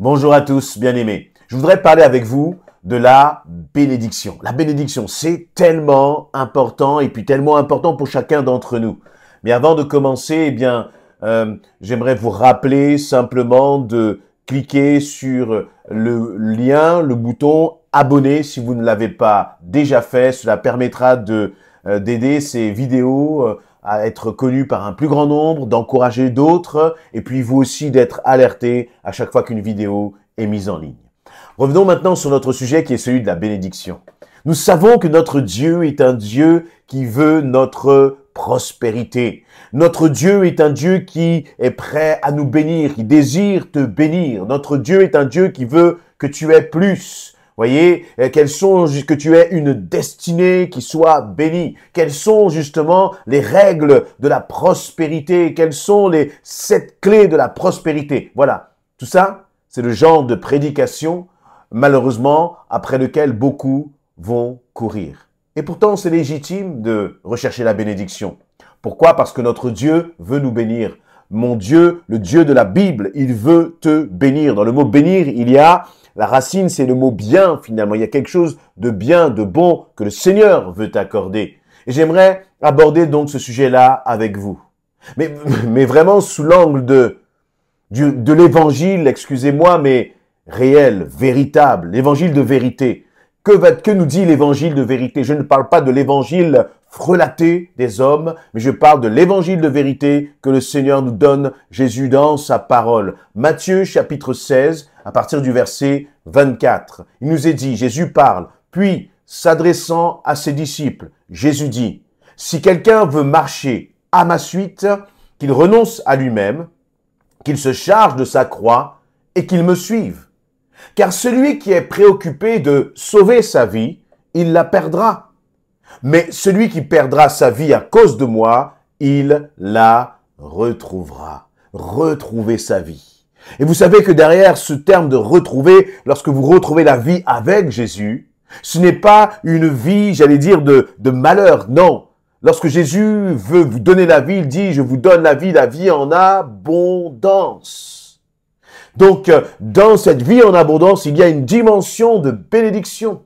Bonjour à tous, bien-aimés. Je voudrais parler avec vous de la bénédiction. La bénédiction, c'est tellement important et puis tellement important pour chacun d'entre nous. Mais avant de commencer, eh bien, euh, j'aimerais vous rappeler simplement de cliquer sur le lien, le bouton abonner si vous ne l'avez pas déjà fait. Cela permettra de euh, d'aider ces vidéos euh, à être connu par un plus grand nombre, d'encourager d'autres, et puis vous aussi d'être alerté à chaque fois qu'une vidéo est mise en ligne. Revenons maintenant sur notre sujet qui est celui de la bénédiction. Nous savons que notre Dieu est un Dieu qui veut notre prospérité. Notre Dieu est un Dieu qui est prêt à nous bénir, qui désire te bénir. Notre Dieu est un Dieu qui veut que tu aies plus. Voyez, euh, quelles sont, que tu aies une destinée qui soit bénie. Quelles sont justement les règles de la prospérité? Quelles sont les sept clés de la prospérité? Voilà. Tout ça, c'est le genre de prédication, malheureusement, après lequel beaucoup vont courir. Et pourtant, c'est légitime de rechercher la bénédiction. Pourquoi Parce que notre Dieu veut nous bénir mon Dieu, le Dieu de la Bible, il veut te bénir. Dans le mot bénir, il y a la racine, c'est le mot bien finalement. Il y a quelque chose de bien, de bon que le Seigneur veut t'accorder. Et j'aimerais aborder donc ce sujet-là avec vous. Mais, vraiment sous l'angle de, de, de l'évangile, excusez-moi, mais réel, véritable, l'évangile de vérité. Que, nous dit l'évangile de vérité Je ne parle pas de l'évangile frelaté des hommes, mais je parle de l'évangile de vérité que le Seigneur nous donne, Jésus dans sa parole. Matthieu chapitre 16, à partir du verset 24. Il nous est dit, Jésus parle, puis s'adressant à ses disciples, Jésus dit, Si quelqu'un veut marcher à ma suite, qu'il renonce à lui-même, qu'il se charge de sa croix et qu'il me suive. Car celui qui est préoccupé de sauver sa vie, il la perdra. Mais celui qui perdra sa vie à cause de moi, il la retrouvera. Retrouver sa vie. Et vous savez que derrière ce terme de retrouver, lorsque vous retrouvez la vie avec Jésus, ce n'est pas une vie, j'allais dire, de, malheur. Non, Lorsque Jésus veut vous donner la vie, il dit, je vous donne la vie, la vie en abondance. Donc, euh, dans cette vie en abondance, il y a une dimension de bénédiction.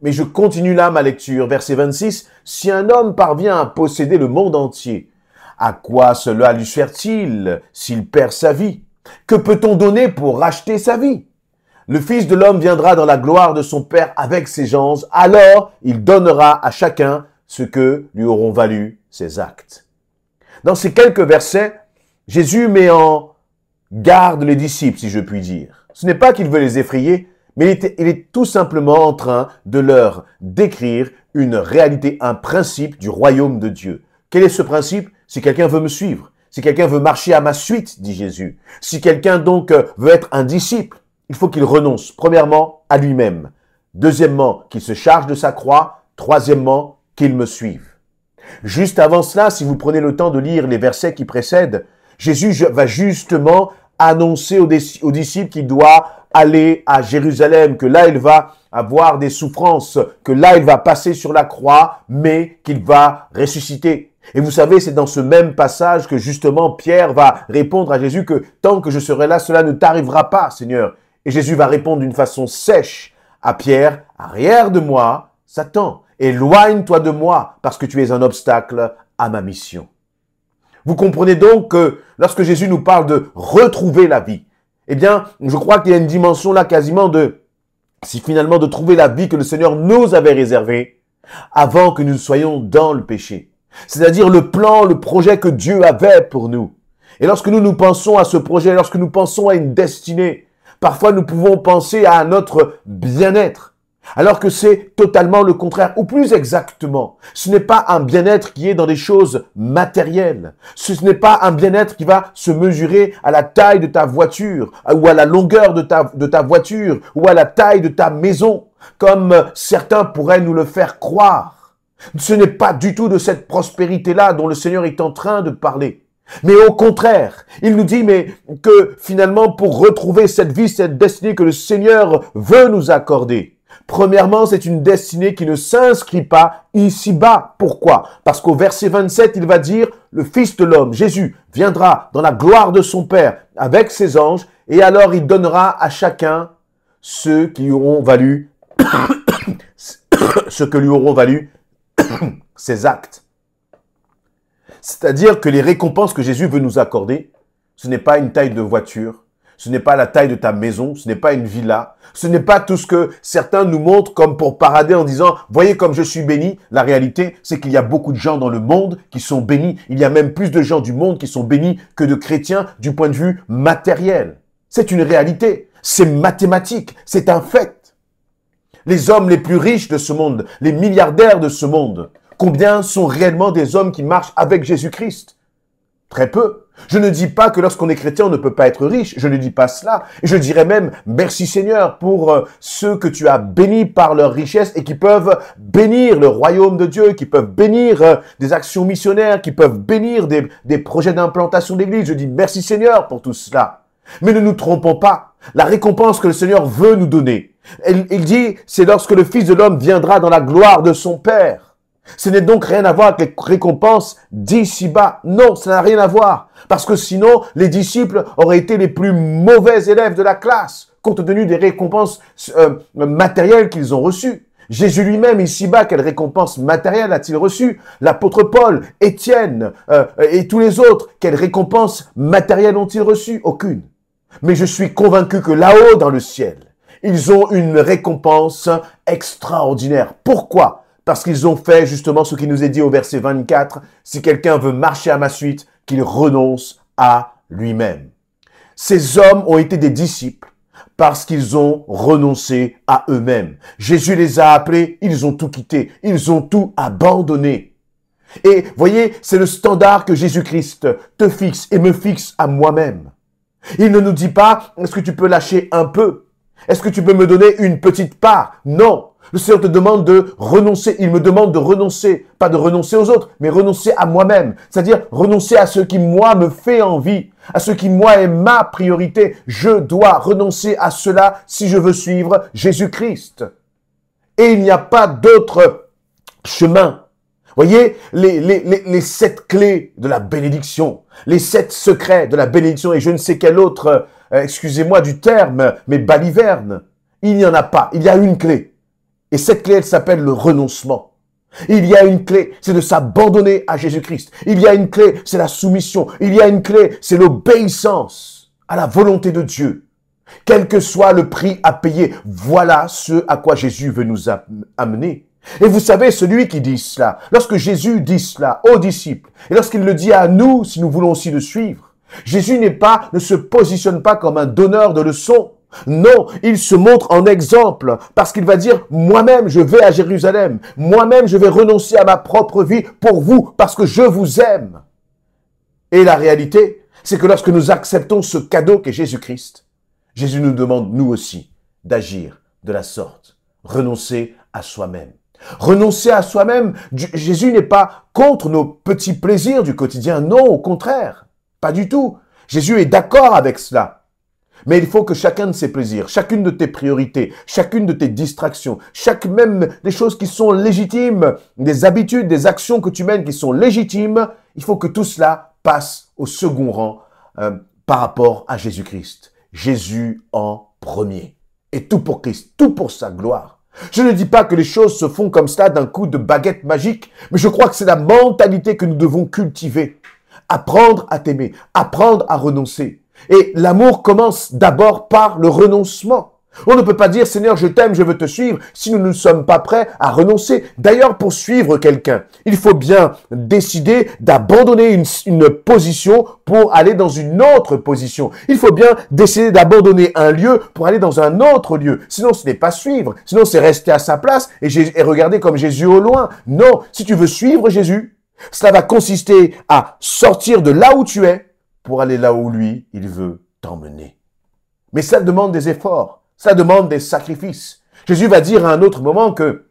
Mais je continue là ma lecture, verset 26. Si un homme parvient à posséder le monde entier, à quoi cela lui sert-il s'il perd sa vie Que peut-on donner pour racheter sa vie Le Fils de l'homme viendra dans la gloire de son Père avec ses gens, alors il donnera à chacun ce que lui auront valu ses actes. Dans ces quelques versets, Jésus met en garde les disciples, si je puis dire. Ce n'est pas qu'il veut les effrayer, mais il est, tout simplement en train de leur décrire une réalité, un principe du royaume de Dieu. Quel est ce principe Si quelqu'un veut me suivre, si quelqu'un veut marcher à ma suite, dit Jésus, si quelqu'un donc euh, veut être un disciple, il faut qu'il renonce, premièrement, à lui-même, deuxièmement, qu'il se charge de sa croix, troisièmement, qu'il me suive. Juste avant cela, si vous prenez le temps de lire les versets qui précèdent, Jésus va justement annoncer aux, disciples qu'il doit aller à Jérusalem, que là il va avoir des souffrances, que là il va passer sur la croix, mais qu'il va ressusciter. Et vous savez, c'est dans ce même passage que justement Pierre va répondre à Jésus que tant que je serai là, cela ne t'arrivera pas, Seigneur. Et Jésus va répondre d'une façon sèche à Pierre, arrière de moi, Satan, éloigne-toi de moi parce que tu es un obstacle à ma mission. Vous comprenez donc que lorsque Jésus nous parle de retrouver la vie, eh bien, je crois qu'il y a une dimension là quasiment de, si finalement, de trouver la vie que le Seigneur nous avait réservée avant que nous soyons dans le péché. C'est-à-dire le plan, le projet que Dieu avait pour nous. Et lorsque nous nous pensons à ce projet, lorsque nous pensons à une destinée, parfois nous pouvons penser à notre bien-être. Alors que c'est totalement le contraire, ou plus exactement, ce n'est pas un bien-être qui est dans des choses matérielles, ce n'est pas un bien-être qui va se mesurer à la taille de ta voiture, ou à la longueur de ta, de ta voiture, ou à la taille de ta maison, comme certains pourraient nous le faire croire. Ce n'est pas du tout de cette prospérité-là dont le Seigneur est en train de parler. Mais au contraire, il nous dit mais que finalement pour retrouver cette vie, cette destinée que le Seigneur veut nous accorder, Premièrement, c'est une destinée qui ne s'inscrit pas ici-bas. Pourquoi Parce qu'au verset 27, il va dire, le Fils de l'homme, Jésus, viendra dans la gloire de son Père avec ses anges, et alors il donnera à chacun ceux qui auront valu, ce que lui auront valu ses actes. C'est-à-dire que les récompenses que Jésus veut nous accorder, ce n'est pas une taille de voiture, ce n'est pas la taille de ta maison, ce n'est pas une villa, ce n'est pas tout ce que certains nous montrent comme pour parader en disant, voyez comme je suis béni. La réalité, c'est qu'il y a beaucoup de gens dans le monde qui sont bénis. Il y a même plus de gens du monde qui sont bénis que de chrétiens du point de vue matériel. C'est une réalité, c'est mathématique, c'est un fait. Les hommes les plus riches de ce monde, les milliardaires de ce monde, combien sont réellement des hommes qui marchent avec Jésus-Christ Très peu. Je ne dis pas que lorsqu'on est chrétien, on ne peut pas être riche. Je ne dis pas cela. je dirais même, merci Seigneur pour euh, ceux que tu as bénis par leur richesse et qui peuvent bénir le royaume de Dieu, qui peuvent bénir euh, des actions missionnaires, qui peuvent bénir des, projets d'implantation d'église. Je dis merci Seigneur pour tout cela. Mais ne nous trompons pas. La récompense que le Seigneur veut nous donner. il dit, c'est lorsque le Fils de l'homme viendra dans la gloire de son Père. Ce n'est donc rien à voir avec les récompenses d'ici-bas. Non, ça n'a rien à voir. Parce que sinon, les disciples auraient été les plus mauvais élèves de la classe, compte tenu des récompenses euh, matérielles qu'ils ont reçues. Jésus lui-même, ici-bas, quelle récompense matérielle a-t-il reçue L'apôtre Paul, Étienne euh, et tous les autres, quelle récompense matérielle ont-ils reçu Aucune. Mais je suis convaincu que là-haut, dans le ciel, ils ont une récompense extraordinaire. Pourquoi parce qu'ils ont fait justement ce qui nous est dit au verset 24, si quelqu'un veut marcher à ma suite, qu'il renonce à lui-même. Ces hommes ont été des disciples parce qu'ils ont renoncé à eux-mêmes. Jésus les a appelés, ils ont tout quitté, ils ont tout abandonné. Et voyez, c'est le standard que Jésus-Christ te fixe et me fixe à moi-même. Il ne nous dit pas, est-ce que tu peux lâcher un peu Est-ce que tu peux me donner une petite part Non, le Seigneur te demande de renoncer. Il me demande de renoncer. Pas de renoncer aux autres, mais renoncer à moi-même. C'est-à-dire renoncer à ce qui, moi, me fait envie. À ce qui, moi, est ma priorité. Je dois renoncer à cela si je veux suivre Jésus-Christ. Et il n'y a pas d'autre chemin. Voyez, les, les, les, sept clés de la bénédiction, les sept secrets de la bénédiction et je ne sais quel autre, euh, excusez-moi du terme, mais baliverne, il n'y en a pas. Il y a une clé. Et cette clé, elle s'appelle le renoncement. Il y a une clé, c'est de s'abandonner à Jésus-Christ. Il y a une clé, c'est la soumission. Il y a une clé, c'est l'obéissance à la volonté de Dieu. Quel que soit le prix à payer, voilà ce à quoi Jésus veut nous amener. Et vous savez, celui qui dit cela, lorsque Jésus dit cela aux disciples, et lorsqu'il le dit à nous, si nous voulons aussi le suivre, Jésus n'est pas, ne se positionne pas comme un donneur de leçons. Non, il se montre en exemple parce qu'il va dire, moi-même je vais à Jérusalem, moi-même je vais renoncer à ma propre vie pour vous parce que je vous aime. Et la réalité, c'est que lorsque nous acceptons ce cadeau qu'est Jésus-Christ, Jésus nous demande, nous aussi, d'agir de la sorte, renoncer à soi-même. Renoncer à soi-même, Jésus n'est pas contre nos petits plaisirs du quotidien, non, au contraire, pas du tout. Jésus est d'accord avec cela. Mais il faut que chacun de ses plaisirs, chacune de tes priorités, chacune de tes distractions, chaque même des choses qui sont légitimes, des habitudes, des actions que tu mènes qui sont légitimes, il faut que tout cela passe au second rang euh, par rapport à Jésus-Christ. Jésus en premier. Et tout pour Christ, tout pour sa gloire. Je ne dis pas que les choses se font comme ça d'un coup de baguette magique, mais je crois que c'est la mentalité que nous devons cultiver. Apprendre à t'aimer, apprendre à renoncer, et l'amour commence d'abord par le renoncement. On ne peut pas dire Seigneur, je t'aime, je veux te suivre si nous ne sommes pas prêts à renoncer. D'ailleurs, pour suivre quelqu'un, il faut bien décider d'abandonner une, position pour aller dans une autre position. Il faut bien décider d'abandonner un lieu pour aller dans un autre lieu. Sinon, ce n'est pas suivre. Sinon, c'est rester à sa place et, et regarder comme Jésus au loin. Non, si tu veux suivre Jésus, cela va consister à sortir de là où tu es pour aller là où lui, il veut t'emmener. Mais ça demande des efforts, ça demande des sacrifices. Jésus va dire à un autre moment que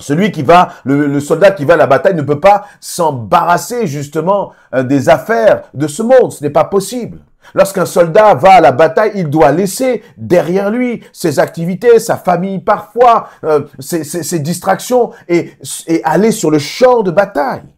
celui qui va, le, soldat qui va à la bataille ne peut pas s'embarrasser justement euh, des affaires de ce monde. Ce n'est pas possible. Lorsqu'un soldat va à la bataille, il doit laisser derrière lui ses activités, sa famille parfois, euh, ses, distractions et, et aller sur le champ de bataille.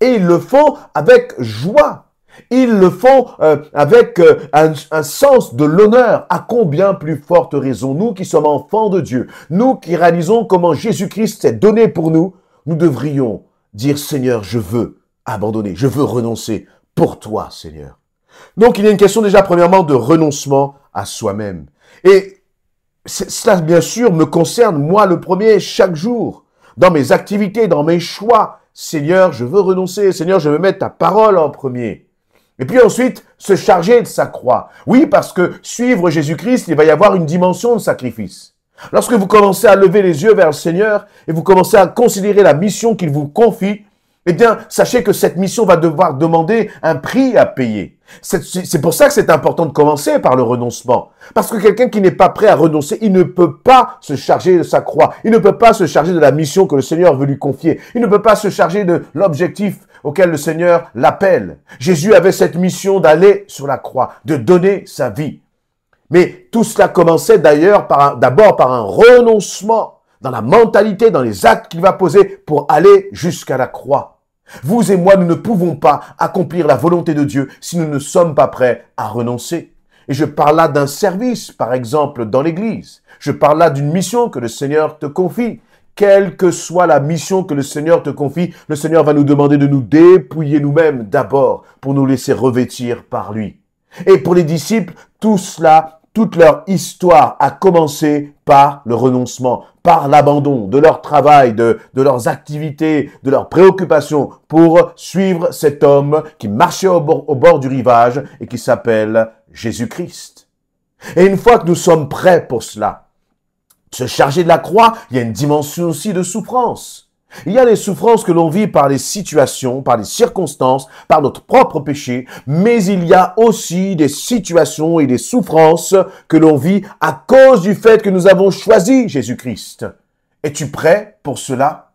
Et ils le font avec joie. Ils le font euh, avec euh, un, un, sens de l'honneur. À combien plus forte raison, nous qui sommes enfants de Dieu, nous qui réalisons comment Jésus-Christ s'est donné pour nous, nous devrions dire Seigneur, je veux abandonner, je veux renoncer pour toi, Seigneur. Donc il y a une question déjà premièrement de renoncement à soi-même. Et cela, bien sûr, me concerne, moi, le premier, chaque jour, dans mes activités, dans mes choix. Seigneur, je veux renoncer. Seigneur, je veux mettre ta parole en premier. Et puis ensuite, se charger de sa croix. Oui, parce que suivre Jésus-Christ, il va y avoir une dimension de sacrifice. Lorsque vous commencez à lever les yeux vers le Seigneur et vous commencez à considérer la mission qu'il vous confie, eh bien, sachez que cette mission va devoir demander un prix à payer. C'est pour ça que c'est important de commencer par le renoncement. Parce que quelqu'un qui n'est pas prêt à renoncer, il ne peut pas se charger de sa croix. Il ne peut pas se charger de la mission que le Seigneur veut lui confier. Il ne peut pas se charger de l'objectif auquel le Seigneur l'appelle. Jésus avait cette mission d'aller sur la croix, de donner sa vie. Mais tout cela commençait d'ailleurs d'abord par un renoncement dans la mentalité, dans les actes qu'il va poser pour aller jusqu'à la croix. Vous et moi, nous ne pouvons pas accomplir la volonté de Dieu si nous ne sommes pas prêts à renoncer. Et je parle là d'un service, par exemple, dans l'Église. Je parle là d'une mission que le Seigneur te confie. Quelle que soit la mission que le Seigneur te confie, le Seigneur va nous demander de nous dépouiller nous-mêmes d'abord pour nous laisser revêtir par lui. Et pour les disciples, tout cela toute leur histoire a commencé par le renoncement, par l'abandon de leur travail, de, leurs activités, de leurs préoccupations pour suivre cet homme qui marchait au bord, au bord du rivage et qui s'appelle Jésus-Christ. Et une fois que nous sommes prêts pour cela, se charger de la croix, il y a une dimension aussi de souffrance. Il y a des souffrances que l'on vit par les situations, par les circonstances, par notre propre péché, mais il y a aussi des situations et des souffrances que l'on vit à cause du fait que nous avons choisi Jésus-Christ. Es-tu prêt pour cela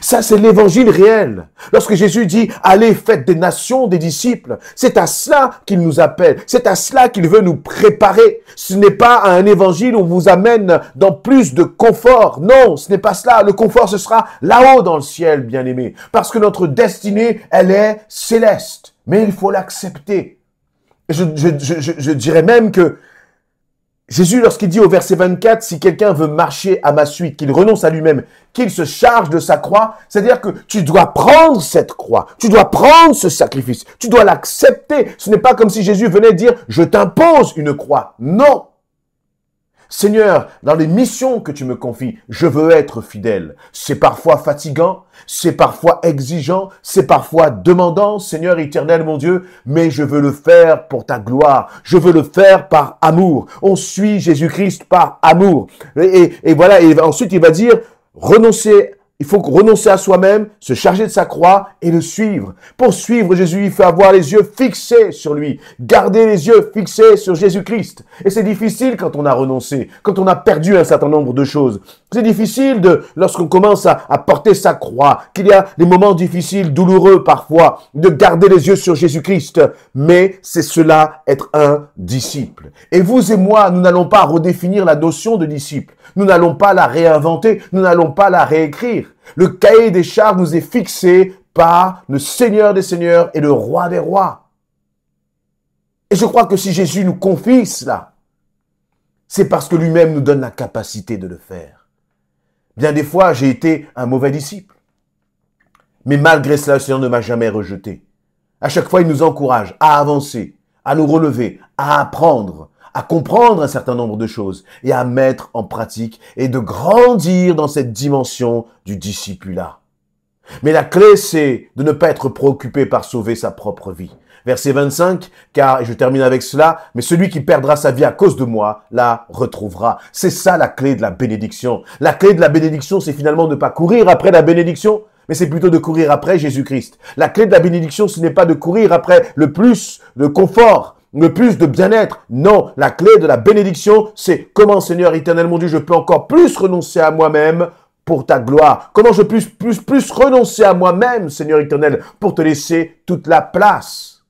ça, c'est l'évangile réel. Lorsque Jésus dit, allez, faites des nations des disciples, c'est à cela qu'il nous appelle. C'est à cela qu'il veut nous préparer. Ce n'est pas un évangile où on vous amène dans plus de confort. Non, ce n'est pas cela. Le confort, ce sera là-haut dans le ciel, bien-aimé. Parce que notre destinée, elle est céleste. Mais il faut l'accepter. Je, je dirais même que Jésus, lorsqu'il dit au verset 24, si quelqu'un veut marcher à ma suite, qu'il renonce à lui-même, qu'il se charge de sa croix, c'est-à-dire que tu dois prendre cette croix, tu dois prendre ce sacrifice, tu dois l'accepter. Ce n'est pas comme si Jésus venait dire, je t'impose une croix. Non, Seigneur, dans les missions que tu me confies, je veux être fidèle. C'est parfois fatigant, c'est parfois exigeant, c'est parfois demandant, Seigneur éternel mon Dieu, mais je veux le faire pour ta gloire. Je veux le faire par amour. On suit Jésus-Christ par amour. Et, voilà, ensuite il va dire, renoncer il faut renoncer à soi-même, se charger de sa croix et le suivre. Pour suivre Jésus, il faut avoir les yeux fixés sur lui. Garder les yeux fixés sur Jésus-Christ. Et c'est difficile quand on a renoncé, quand on a perdu un certain nombre de choses. C'est difficile de, lorsqu'on commence à, à, porter sa croix, qu'il y a des moments difficiles, douloureux parfois, de garder les yeux sur Jésus-Christ. Mais c'est cela être un disciple. Et vous et moi, nous n'allons pas redéfinir la notion de disciple. Nous n'allons pas la réinventer. Nous n'allons pas la réécrire. Le cahier des chars nous est fixé par le Seigneur des Seigneurs et le Roi des Rois. Et je crois que si Jésus nous confie cela, c'est parce que lui-même nous donne la capacité de le faire. Bien des fois, j'ai été un mauvais disciple. Mais malgré cela, le Seigneur ne m'a jamais rejeté. À chaque fois, il nous encourage à avancer, à nous relever, à apprendre, à comprendre un certain nombre de choses et à mettre en pratique et de grandir dans cette dimension du discipulat. Mais la clé, c'est de ne pas être préoccupé par sauver sa propre vie. Verset 25, car, je termine avec cela, mais celui qui perdra sa vie à cause de moi, la retrouvera. C'est ça la clé de la bénédiction. La clé de la bénédiction, c'est finalement de ne pas courir après la bénédiction, mais c'est plutôt de courir après Jésus-Christ. La clé de la bénédiction, ce n'est pas de courir après le plus de confort, le plus de bien-être. Non, la clé de la bénédiction, c'est comment Seigneur éternel mon Dieu, je peux encore plus renoncer à moi-même pour ta gloire. Comment je puisse plus, plus renoncer à moi-même, Seigneur éternel, pour te laisser toute la place.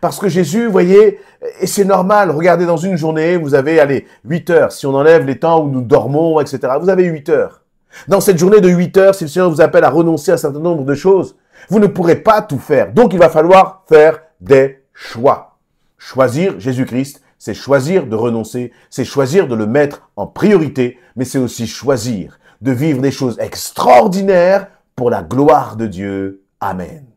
Parce que Jésus, voyez, et c'est normal, regardez dans une journée, vous avez, allez, 8 heures, si on enlève les temps où nous dormons, etc., vous avez 8 heures. Dans cette journée de 8 heures, si le Seigneur vous appelle à renoncer à un certain nombre de choses, vous ne pourrez pas tout faire. Donc il va falloir faire des choix. Choisir Jésus-Christ, c'est choisir de renoncer, c'est choisir de le mettre en priorité, mais c'est aussi choisir de vivre des choses extraordinaires pour la gloire de Dieu. Amen.